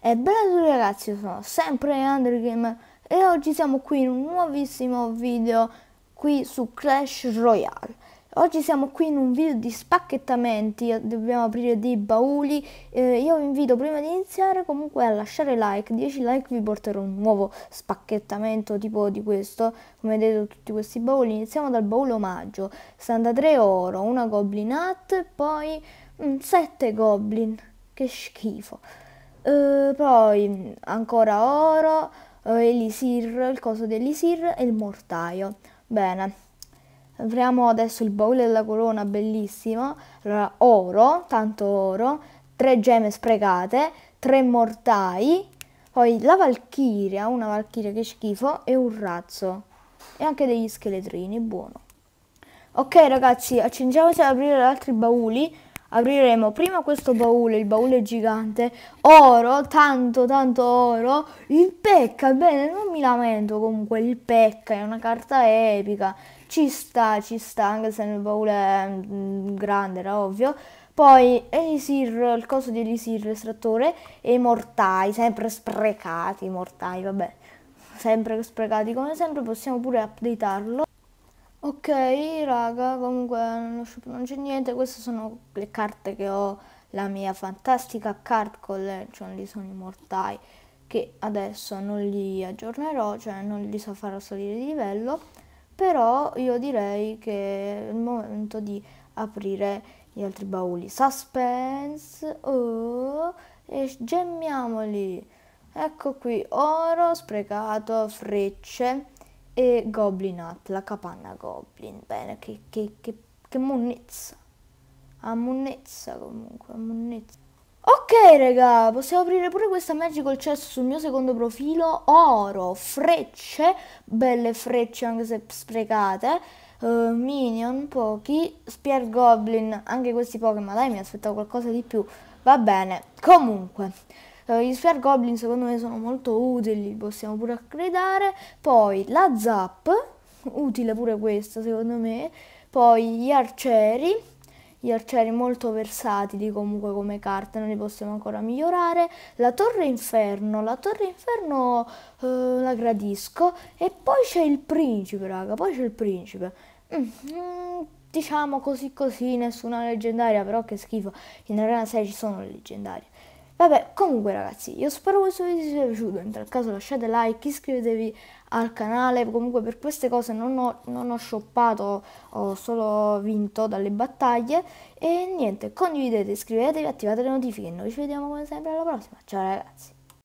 E bello ragazzi, sono sempre Undergamer e oggi siamo qui in un nuovissimo video qui su Clash Royale. Oggi siamo qui in un video di spacchettamenti, dobbiamo aprire dei bauli. Eh, io vi invito prima di iniziare comunque a lasciare like, 10 like vi porterò un nuovo spacchettamento tipo di questo. Come vedete tutti questi bauli, iniziamo dal baule omaggio, 63 oro, una goblin hat, poi 7 mm, goblin, che schifo. Eh, poi ancora oro, eh, elisir, il coso dell'elisir e il mortaio. Bene, apriamo adesso il baule della corona, bellissimo. Allora, oro, tanto oro, tre gemme sprecate, tre mortai, poi la valchiria, una valchiria che schifo, e un razzo. E anche degli scheletrini, buono. Ok ragazzi, accingiamoci ad aprire altri bauli apriremo prima questo baule, il baule gigante, oro, tanto tanto oro, il pecca, bene, non mi lamento comunque, il pecca è una carta epica, ci sta, ci sta, anche se nel baule è mm, grande era ovvio, poi Elisir, il coso di Elisir, l'estrattore, e i mortai, sempre sprecati, i mortai, vabbè, sempre sprecati, come sempre possiamo pure updatarlo. Ok, raga, comunque non c'è niente, queste sono le carte che ho, la mia fantastica card collection di cioè Sony Mortai, che adesso non li aggiornerò, cioè non li so far salire di livello, però io direi che è il momento di aprire gli altri bauli. Suspense, oh, e gemmiamoli! Ecco qui, oro sprecato, frecce e Goblin Hut, la capanna Goblin. Bene, che, che, che, che monnezza. Ammunnezza comunque, ammunnezza. Ok raga, possiamo aprire pure questa magical chest sul mio secondo profilo. Oro, frecce, belle frecce anche se sprecate. Uh, minion, pochi. Spear Goblin, anche questi pochi, ma dai mi aspettavo qualcosa di più. Va bene, comunque eh, gli Swear Goblin secondo me sono molto utili, possiamo pure upgradare. Poi la Zap, utile pure questa secondo me. Poi gli arcieri, gli arcieri molto versatili comunque come carte, non li possiamo ancora migliorare. La torre inferno, la torre inferno eh, la gradisco. E poi c'è il principe, raga, poi c'è il principe. Mm, mm, diciamo così così, nessuna leggendaria, però che schifo. In Arena 6 ci sono le leggendarie. Vabbè, comunque ragazzi, io spero questo video vi sia piaciuto, in tal caso lasciate like, iscrivetevi al canale, comunque per queste cose non ho, non ho shoppato, ho solo vinto dalle battaglie, e niente, condividete, iscrivetevi, attivate le notifiche, noi ci vediamo come sempre alla prossima, ciao ragazzi!